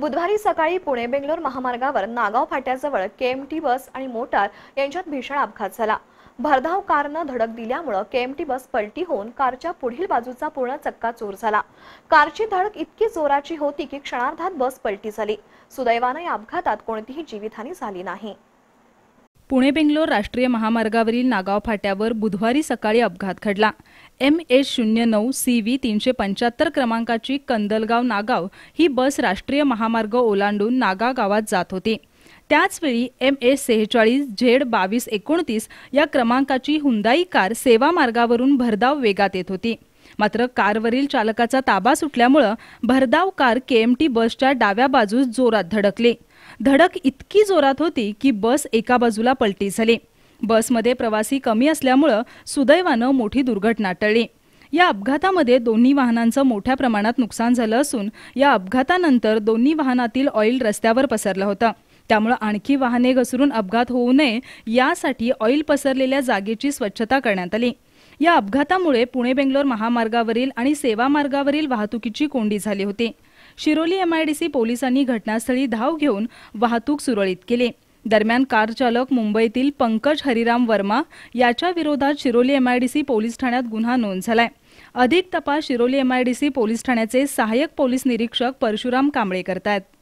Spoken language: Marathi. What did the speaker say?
बुधवारी सकाळी पुणे बेंगलोर महामार्गावर नागाव फाट्याजवळ केएमटी बस आणि मोटार यांच्यात भीषण अपघात झाला भरधाव कारनं धडक दिल्यामुळं केएमटी बस पलटी होऊन कारच्या पुढील बाजूचा पूर्ण चक्का चोर झाला कारची धडक इतकी जोराची होती की क्षणार्धात बस पलटी झाली सुदैवानं या अपघातात कोणतीही जीवितहानी झाली नाही पुणे बेंगलोर राष्ट्रीय महामार्गावरील नागाव फाट्यावर बुधवारी सकाळी अपघात घडला एम एच शून्य नऊ सी व्ही तीनशे पंच्याहत्तर क्रमांकाची कंदलगाव नागाव ही बस राष्ट्रीय महामार्ग ओलांडून नागा गावात जात होती त्याचवेळी एम एस सेहेचाळीस झेड बावीस एकोणतीस या क्रमांकाची हुंदाई कार सेवा मार्गावरून भरधाव वेगात येत होती मात्र कारवरील चालकाचा ताबा सुटल्यामुळं भरधाव कार केएमटी बसच्या डाव्या बाजूस जोरात धडकले धडक इतकी जोरात होती की बस एका बाजूला पलटी झाली बसमध्ये प्रवासी कमी असल्यामुळं सुदैवानं मोठी दुर्घटना टळली या अपघातामध्ये दोन्ही वाहनांचं मोठ्या प्रमाणात नुकसान झालं असून या अपघातानंतर दोन्ही वाहनातील ऑइल रस्त्यावर पसरलं होतं त्यामुळे आणखी वाहने घसरून अपघात होऊ नये यासाठी ऑइल पसरलेल्या जागेची स्वच्छता करण्यात आली या अपघातामुळे पुणे बेंगलोर महामार्गावरील आणि सेवा मार्गावरील वाहतुकीची कोंडी झाली होती शिरोली एमआयडीसी पोलिसांनी घटनास्थळी धाव घेऊन वाहतूक सुरळीत केली दरम्यान कार चालक मुंबईतील पंकज हरिराम वर्मा याच्या विरोधात शिरोली एमआयडीसी पोलीस ठाण्यात गुन्हा नोंद झालाय अधिक तपास शिरोली एमआयडीसी पोलीस ठाण्याचे सहाय्यक पोलीस निरीक्षक परशुराम कांबळे आहेत